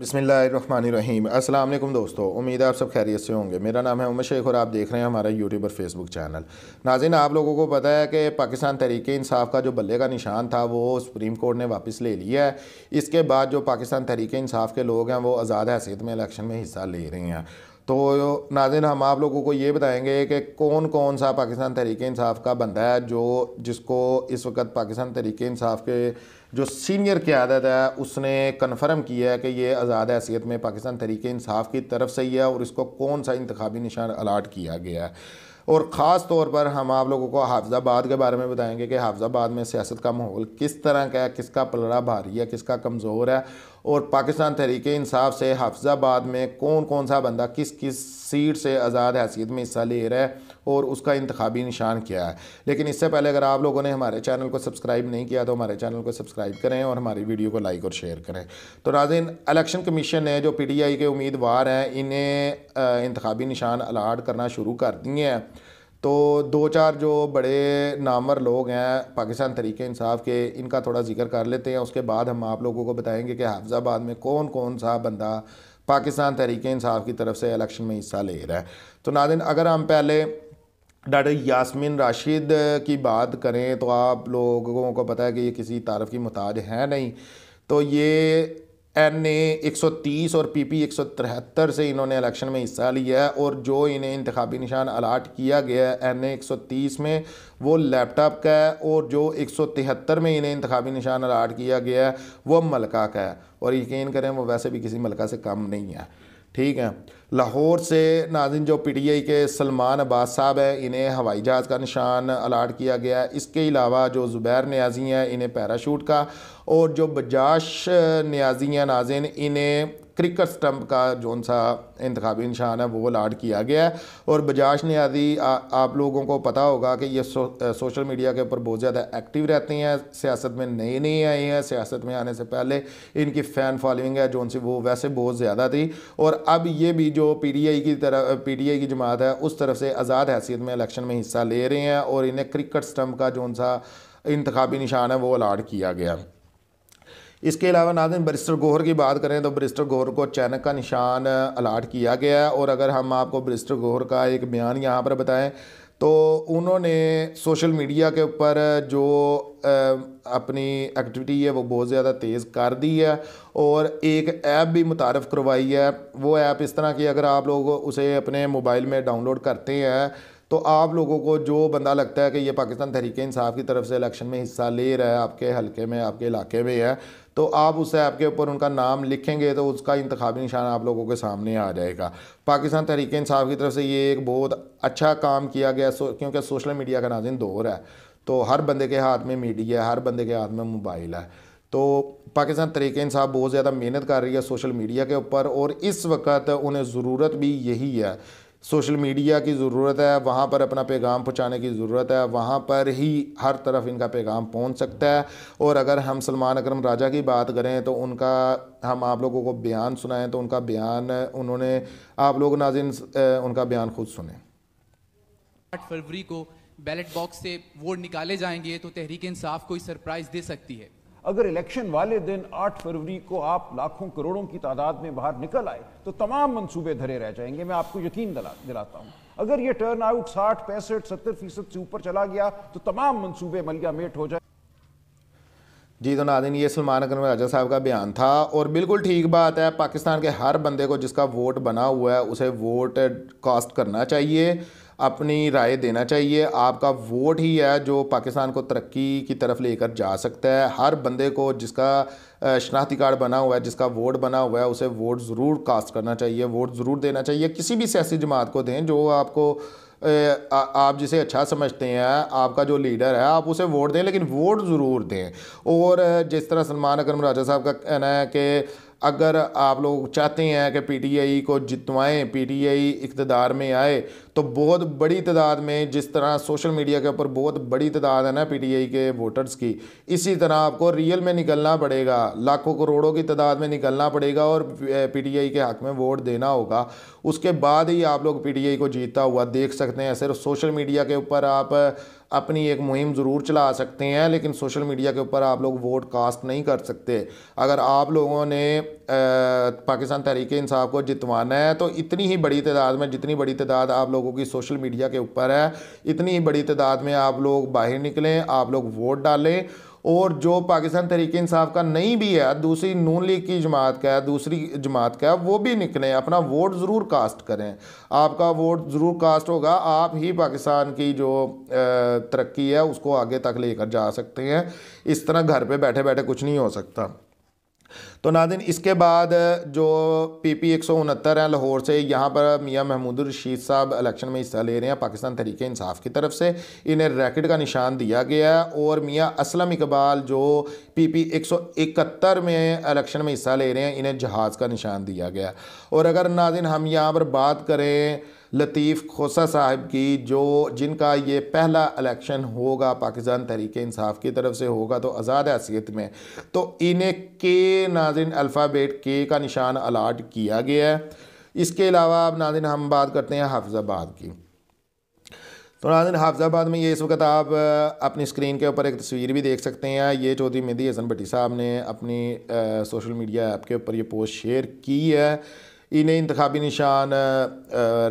बसमीम अल्लाम दोस्तों उम्मीद है आप सब खैरियत से होंगे मेरा नाम है उमर शेख और आप देख रहे हैं हमारा यूट्यूब और फेसबुक चैनल नाजिन आप लोगों को पता है कि पाकिस्तान तरीके इंसाफ का जो बल्ले का निशान था वो सुप्रीम कोर्ट ने वापस ले लिया है इसके बाद जो पाकिस्तान तरीके इंसाफ के लोग हैं वो आज़ाद हैसियत में इलेक्शन में हिस्सा ले रहे हैं तो नाजिन हम आप लोगों को ये बताएंगे कि कौन कौन सा पाकिस्तान तहरीक इंसाफ का बंदा है जो जिसको इस वक्त पाकिस्तान तहरीक इंसाफ के जो सीनियर क्यादत है उसने कन्फर्म किया है कि ये आज़ाद हैसीत में पाकिस्तान तहरीक इंसाफ की तरफ से ही है और इसको कौन सा इंतबी निशान अलाट किया गया है और ख़ास तौर पर हम आप लोगों को हाफजाबाद के बारे में बताएंगे कि हाफजाबाद में सियासत का माहौल किस तरह का है किसका पलड़ा भारी है किसका कमज़ोर है और पाकिस्तान तहरीक इंसाफ से हाफजाबाद में कौन कौन सा बंदा किस किस सीट से आज़ाद हैसियत में हिस्सा ले रहा है और उसका इंतबी निशान क्या है लेकिन इससे पहले अगर आप लोगों ने हमारे चैनल को सब्सक्राइब नहीं किया तो हमारे चैनल को सब्सक्राइब करें और हमारी वीडियो को लाइक और शेयर करें तो नाजिन इलेक्शन कमीशन ने जो पी टी आई के उम्मीदवार हैं इन्हें इंतबी निशान अलाट करना शुरू कर दिए हैं तो दो चार जो बड़े नामर लोग हैं पाकिस्तान तरीके इंसाफ के इनका थोड़ा जिक्र कर लेते हैं उसके बाद हम आप लोगों को बताएंगे कि हाफजाबाद में कौन कौन सा बंदा पाकिस्तान तरीके इंसाफ की तरफ से इलेक्शन में हिस्सा ले रहा है तो नादिन अगर हम पहले डॉक्टर यासमिन राशिद की बात करें तो आप लोगों को पता है कि ये किसी तारफ़ की मोहताज है नहीं तो ये एन ए एक सौ तीस और पी पी एक सौ तिहत्तर से इन्होंने इलेक्शन में हिस्सा लिया है और जो इन्हें इंतबी निशान अलाट किया गया है एन ए एक सौ तीस में वो लैपटॉप का है और जो एक सौ तिहत्तर में इन्हें इंतबी निशान अलाट किया गया है वो मलका का है और यकीन करें वो वैसे भी किसी मलका से कम नहीं है ठीक है लाहौर से नाजिन जो पी टी आई के सलमान अब्बास साहब हैं इन्हें हवाई जहाज़ का निशान अलाट किया गया है इसके अलावा जो ज़ुबैर न्याजी हैं इन्हें पैराशूट का और जो बजाश न्याजी हैं नाजिन इन्हें क्रिकेट स्टम्प का जौन सा इंतबी निशान है वो अलाट किया गया है और बजाज न्याजी आप लोगों को पता होगा कि ये सो, सोशल मीडिया के ऊपर बहुत ज़्यादा एक्टिव रहते हैं सियासत में नए नए आए हैं सियासत में आने से पहले इनकी फ़ैन फॉलोइंग है जौन सी वो वैसे बहुत ज़्यादा थी और अब ये भी जो पी आई की तरफ आई की जमात है उस तरफ से आज़ाद हैसियत में इलेक्शन में हिस्सा ले रहे हैं और इन्हें क्रिकेट स्टम्प का जो सा इंतबी निशान है वो अलाट किया गया इसके अलावा नाजन बरिस्टर गोहर की बात करें तो बरिस्टर गोहर को अचानक का निशान अलाट किया गया है और अगर हम आपको बरिस्टर गोहर का एक बयान यहाँ पर बताएं तो उन्होंने सोशल मीडिया के ऊपर जो अपनी एक्टिविटी है वो बहुत ज़्यादा तेज़ कर दी है और एक ऐप भी मुतारफ़ करवाई है वो ऐप इस तरह की अगर आप लोग उसे अपने मोबाइल में डाउनलोड करते हैं तो आप लोगों को जो बंदा लगता है कि ये पाकिस्तान तहरीक इंसाफ की तरफ से इलेक्शन में हिस्सा ले रहा है आपके हल्के में आपके इलाके में है तो आप उस ऐप के ऊपर उनका नाम लिखेंगे तो उसका इंतबी निशान आप लोगों के सामने आ जाएगा पाकिस्तान तहरीक इंसाफ की तरफ से ये एक बहुत अच्छा काम किया गया क्योंकि सोशल मीडिया का नाजिन दौर है तो हर बंदे के हाथ में मीडिया है हर बंदे के हाथ में मोबाइल है तो पाकिस्तान तरीके इंसाफ बहुत ज़्यादा मेहनत कर रही है सोशल मीडिया के ऊपर और इस वक्त उन्हें ज़रूरत भी यही है सोशल मीडिया की ज़रूरत है वहाँ पर अपना पैगाम पहुँचाने की ज़रूरत है वहाँ पर ही हर तरफ इनका पैगाम पहुँच सकता है और अगर हम सलमान अकरम राजा की बात करें तो उनका हम आप लोगों को बयान सुनाएं तो उनका बयान उन्होंने आप लोग नाजिन उनका बयान खुद सुने आठ फरवरी को बैलेट बॉक्स से वोट निकाले जाएंगे तो तहरीक इंसाफ कोई सरप्राइज़ दे सकती है अगर इलेक्शन वाले दिन 8 फरवरी को आप लाखों करोड़ों की तादाद में बाहर निकल आए तो तमाम मंसूबे धरे रह जाएंगे मैं आपको यकीन दिला दिलाता हूँ अगर ये टर्न आउट साठ पैंसठ सत्तर फीसद से ऊपर चला गया तो तमाम मंसूबे मलियामेट हो जाए जी तो नादिन ये सलमान अकरम राजा साहब का बयान था और बिल्कुल ठीक बात है पाकिस्तान के हर बंदे को जिसका वोट बना हुआ है उसे वोट कास्ट करना चाहिए अपनी राय देना चाहिए आपका वोट ही है जो पाकिस्तान को तरक्की की तरफ लेकर जा सकता है हर बंदे को जिसका शनाख्ती कार्ड बना हुआ है जिसका वोट बना हुआ है उसे वोट ज़रूर कास्ट करना चाहिए वोट ज़रूर देना चाहिए किसी भी सियासी जमात को दें जो आपको आप जिसे अच्छा समझते हैं आपका जो लीडर है आप उसे वोट दें लेकिन वोट ज़रूर दें और जिस तरह सलमान अकरम राजा साहब का कहना है कि अगर आप लोग चाहते हैं कि पीटीआई को जितवाएँ पीटीआई इकतदार में आए तो बहुत बड़ी तादाद में जिस तरह सोशल मीडिया के ऊपर बहुत बड़ी तादाद है ना पीटीआई के वोटर्स की इसी तरह आपको रियल में निकलना पड़ेगा लाखों करोड़ों की तादाद में निकलना पड़ेगा और पीटीआई के हक में वोट देना होगा उसके बाद ही आप लोग आई को जीता हुआ देख सकते हैं सिर्फ सोशल मीडिया के ऊपर आप अपनी एक मुहिम ज़रूर चला सकते हैं लेकिन सोशल मीडिया के ऊपर आप लोग वोट कास्ट नहीं कर सकते अगर आप लोगों ने पाकिस्तान तहरीक इंसाफ को जितवाना है तो इतनी ही बड़ी तादाद में जितनी बड़ी तादाद आप लोगों की सोशल मीडिया के ऊपर है इतनी ही बड़ी तादाद में आप लोग बाहर निकलें आप लोग वोट डालें और जो पाकिस्तान तरीके इंसाफ का नहीं भी है दूसरी नून लीग की जमात का है दूसरी जमात का है वो भी निकलें अपना वोट ज़रूर कास्ट करें आपका वोट ज़रूर कास्ट होगा आप ही पाकिस्तान की जो तरक्की है उसको आगे तक लेकर जा सकते हैं इस तरह घर पर बैठे बैठे कुछ नहीं हो सकता तो नादिन इसके बाद जो पी पी एक सौ उनहत्तर है लाहौर से यहाँ पर मियाँ महमूद रशीद साहब इलेक्शन में हिस्सा ले रहे हैं पाकिस्तान तरीके इंसाफ की तरफ से इन्हें रैकेट का निशान दिया गया है और मियाँ असलम इकबाल जो पी पी एक सौ इकहत्तर में इलेक्शन में हिस्सा ले रहे हैं इन्हें जहाज़ का निशान दिया गया और अगर नादिन हम यहाँ पर बात करें लतीफ़ खोसा साहब की जो जिनका ये पहला इलेक्शन होगा पाकिस्तान तहरीक इंसाफ की तरफ से होगा तो आज़ाद हैसीत में तो इन्हें के नाजिन अल्फ़ाबेट के का निशान अलाट किया गया है इसके अलावा अब नाजिन हम बात करते हैं हाफजाबाद की तो नाजिन हाफजाबाद में ये इस वक्त आप अपनी स्क्रीन के ऊपर एक तस्वीर भी देख सकते हैं ये चौधरी मेहंदी हसन भट्टी साहब ने अपनी आ, सोशल मीडिया ऐप के ऊपर ये पोस्ट शेयर की है इन्हें इंतबी निशान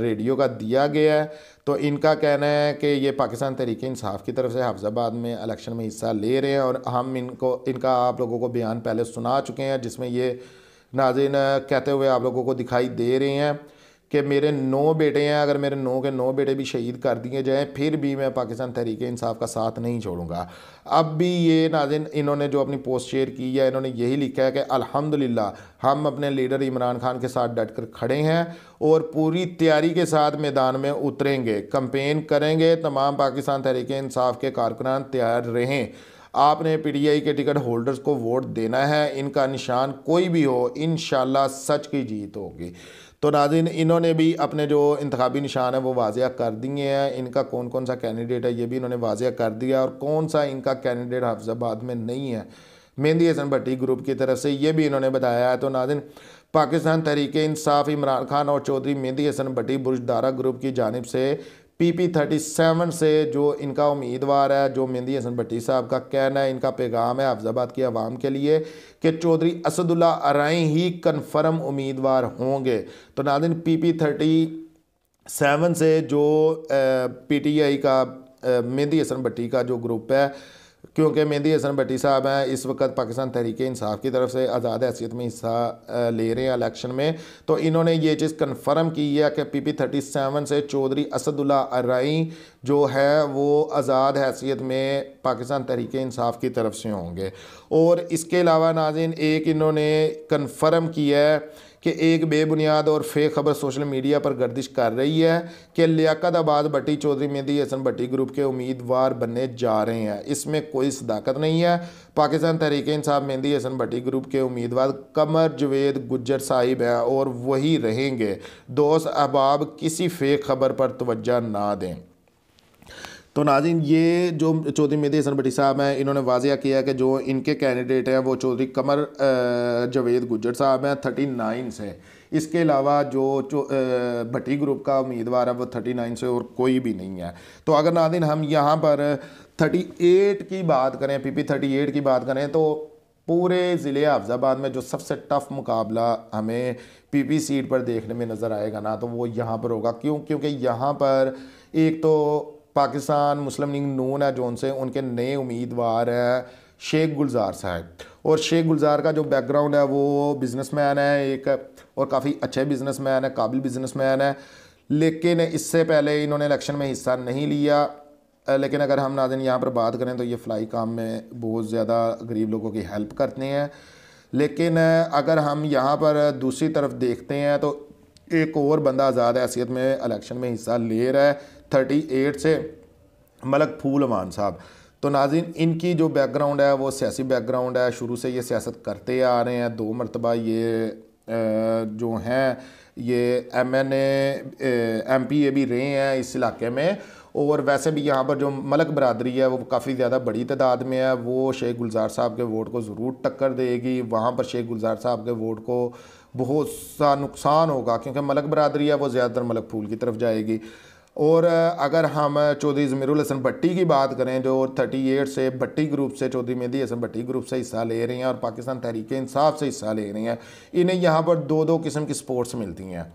रेडियो का दिया गया है तो इनका कहना है कि ये पाकिस्तान तरीक इंसाफ की तरफ से हाफजाबाद में इलेक्शन में हिस्सा ले रहे हैं और हम इनको इनका आप लोगों को बयान पहले सुना चुके हैं जिसमें ये नाजिन कहते हुए आप लोगों को दिखाई दे रहे हैं कि मेरे नौ बेटे हैं अगर मेरे नौ के नौ बेटे भी शहीद कर दिए जाएँ फिर भी मैं पाकिस्तान तहरीक इंसाफ का साथ नहीं छोड़ूंगा अब भी ये नाजिन इन्होंने जो अपनी पोस्ट शेयर की है इन्होंने यही लिखा है कि अल्हम्दुलिल्लाह हम अपने लीडर इमरान खान के साथ डट कर खड़े हैं और पूरी तैयारी के साथ मैदान में उतरेंगे कंपेन करेंगे तमाम पाकिस्तान तहरीक इंसाफ के कारकुनान तैयार रहें आपने पीटीआई के टिकट होल्डर्स को वोट देना है इनका निशान कोई भी हो इन सच की जीत होगी तो नाजिन इन्होंने भी अपने जो इंतबी निशान है वो वाजिया कर दिए हैं इनका कौन कौन सा कैंडिडेट है ये भी इन्होंने वाजिया कर दिया और कौन सा इनका कैंडिडेट हफ्जाबाद में नहीं है मेहंदी हसन भट्टी ग्रुप की तरफ से ये भी इन्होंने बताया है तो नाजिन पाकिस्तान तहरीक इंसाफ इमरान खान और चौधरी मेहंदी हसन भट्टी बुरजदारा ग्रुप की जानब से पीपी थर्टी सेवन से जो इनका उम्मीदवार है जो मेहंदी हसन भट्टी साहब का कहना है इनका पैगाम है हफ्जाबाद की आवाम के लिए कि चौधरी असदुल्ला आरई ही कन्फर्म उम्मीदवार होंगे तो नादिन पी पी थर्टी सेवन से जो पी टी आई का मेहंदी हसन भट्टी का जो ग्रुप है क्योंकि मेहंदी हसन भट्टी साहब हैं इस वक्त पाकिस्तान तहरीक इंसाफ की तरफ से आज़ाद हैसियत में हिस्सा ले रहे हैं इलेक्शन में तो इन्होंने ये चीज़ कन्फर्म की है कि पी पी थर्टी सेवन से चौधरी असदुल्ला अरई जो है वो आज़ाद हैसियत में पाकिस्तान तहरीक इंसाफ की तरफ से होंगे और इसके अलावा नाजिन एक इन्होंने कन्फर्म किया है कि एक बेबुनियाद और फेक खबर सोशल मीडिया पर गर्दिश कर रही है कि लियाकत आबाद भट्टी चौधरी मेहंदी हसन भट्टी ग्रुप के उम्मीदवार बनने जा रहे हैं इसमें कोई सदाकत नहीं है पाकिस्तान तहरीक इंसाब मेहंदी हसन भट्टी ग्रुप के उम्मीदवार कमर जवेद गुजर साहिब हैं और वही रहेंगे दोस्त अहबाब किसी फेक खबर पर तोज्जा ना दें तो नाजिन ये जो चौधरी मेदी हसन भट्टी साहब हैं इन्होंने वाजिया किया कि जो इनके कैंडिडेट हैं वो चौधरी कमर जवेद गुजर साहब हैं थर्टी नाइन से इसके अलावा जो भट्टी ग्रुप का उम्मीदवार है वो थर्टी नाइन से और कोई भी नहीं है तो अगर नाजिन हम यहाँ पर थर्टी एट की बात करें पी पी थर्टी एट की बात करें तो पूरे ज़िले हाफजाबाद में जो सबसे टफ मुकाबला हमें पीपी सीट पर देखने में नज़र आएगा ना तो वो यहाँ पर होगा क्यों क्योंकि यहाँ पर एक तो पाकिस्तान मुस्लिम लीग नून है जोन से उनके नए उम्मीदवार है शेख गुलजार साहब और शेख गुलजार का जो बैकग्राउंड है वो बिजनेसमैन है एक और काफ़ी अच्छे बिजनेसमैन है काबिल बिजनेसमैन है लेकिन इससे पहले इन्होंने इलेक्शन में हिस्सा नहीं लिया लेकिन अगर हम नाजन यहाँ पर बात करें तो ये फ्लाई काम में बहुत ज़्यादा गरीब लोगों की हेल्प करते हैं लेकिन अगर हम यहाँ पर दूसरी तरफ देखते हैं तो एक और बंदा आज़ाद हैसीयत में इलेक्शन में हिस्सा ले रहा है थर्टी एट से मलक फूल अमान साहब तो नाजिन इनकी जो बैकग्राउंड है वो सियासी बैकग्राउंड है शुरू से ये सियासत करते आ रहे हैं दो मरतबा ये जो हैं ये M N M P A भी रहे हैं इस इलाके में और वैसे भी यहाँ पर जो मलक बरदरी है वो काफ़ी ज़्यादा बड़ी तादाद में है वो शेख गुलजार साहब के वोट को ज़रूर टक्कर देगी वहाँ पर शेख गुलजार साहब के वोट को बहुत सा नुकसान होगा क्योंकि मलक बरदरी है वो ज़्यादातर मलक फूल की तरफ जाएगी और अगर हम चौधरी ज़मीरुल हसन भट्टी की बात करें जो 38 से भट्टी ग्रुप से चौधरी मेहदी हसन भट्टी ग्रुप से हिस्सा ले रही हैं और पाकिस्तान तहरीक इंसाफ से हिस्सा ले रही हैं इन्हें यहाँ पर दो दो किस्म की स्पोर्ट्स मिलती हैं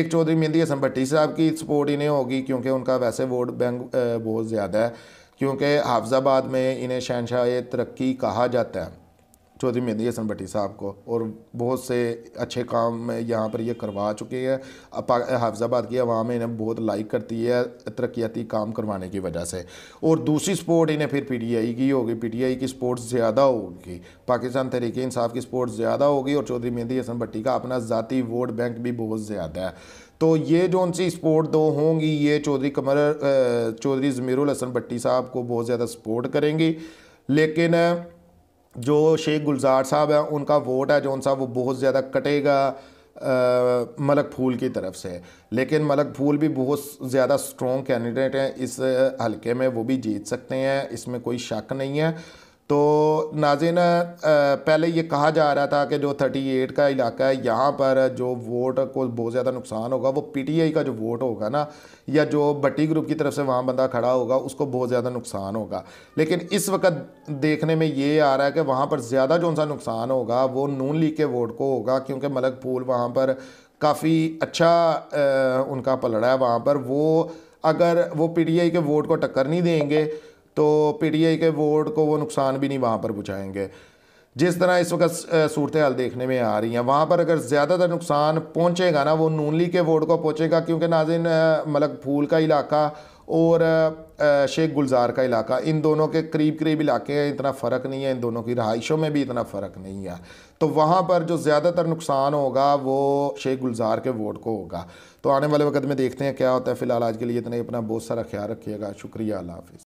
एक चौधरी मेहंदी हसन भट्टी साहब की सपोर्ट इन्हें होगी क्योंकि उनका वैसे वोट बैंक बहुत ज़्यादा है क्योंकि हाफजाबाद में इन्हें शहनशाह तरक्की कहा जाता है चौधरी मेहंदी हसन भट्टी साहब को और बहुत से अच्छे काम यहाँ पर ये करवा चुके हैं हाफिज़ाबाद की आवाम इन्हें बहुत लाइक करती है तरक्याती काम करवाने की वजह से और दूसरी सपोर्ट इन्हें फिर पी टी आई की होगी पी टी आई की सपोर्ट ज़्यादा होगी पाकिस्तान तहरीक इंसाफ की सपोर्ट ज़्यादा होगी और चौधरी मेहंदी हसन भट्टी का अपना ज़ाती वोट बैंक भी बहुत ज़्यादा है तो ये जो उनसी सपोर्ट दो होंगी ये चौधरी कमर चौधरी ज़मीरुल हसन भट्टी साहब को बहुत ज़्यादा सपोर्ट करेंगी लेकिन जो शेख गुलजार साहब हैं उनका वोट है जो सा वो बहुत ज़्यादा कटेगा मलक फूल की तरफ से लेकिन मलक फूल भी बहुत ज़्यादा स्ट्रॉन्ग कैंडिडेट हैं इस हलके में वो भी जीत सकते हैं इसमें कोई शक नहीं है तो नाजिन पहले ये कहा जा रहा था कि जो 38 का इलाका है यहाँ पर जो वोट को बहुत ज़्यादा नुकसान होगा वो पीटीआई का जो वोट होगा ना या जो बट्टी ग्रुप की तरफ से वहाँ बंदा खड़ा होगा उसको बहुत ज़्यादा नुकसान होगा लेकिन इस वक्त देखने में ये आ रहा है कि वहाँ पर ज़्यादा जो सा नुकसान होगा वो नून लीग के वोट को होगा क्योंकि मलक फूल वहाँ पर काफ़ी अच्छा आ, उनका पलड़ा है वहाँ पर वो अगर वो आई के वोट को टक्कर नहीं देंगे तो पीटीआई के वोट को वो नुकसान भी नहीं वहाँ पर पहुँचाएंगे जिस तरह इस वक्त सूरत हाल देखने में आ रही है वहाँ पर अगर ज़्यादातर नुकसान पहुँचेगा ना वो नून लीग के वोट को पहुँचेगा क्योंकि नाजिन मलक फूल का इलाका और शेख गुलजार का इलाका इन दोनों के करीब करीब इलाके हैं इतना फ़र्क नहीं है इन दोनों की रहाइशों में भी इतना फ़र्क नहीं है तो वहाँ पर जो ज़्यादातर नुकसान होगा वो शेख गुलजार के वोट को होगा तो आने वाले वक्त में देखते हैं क्या होता है फ़िलहाल आज के लिए इतना अपना बहुत सारा ख्याल रखिएगा शुक्रिया अल्लाह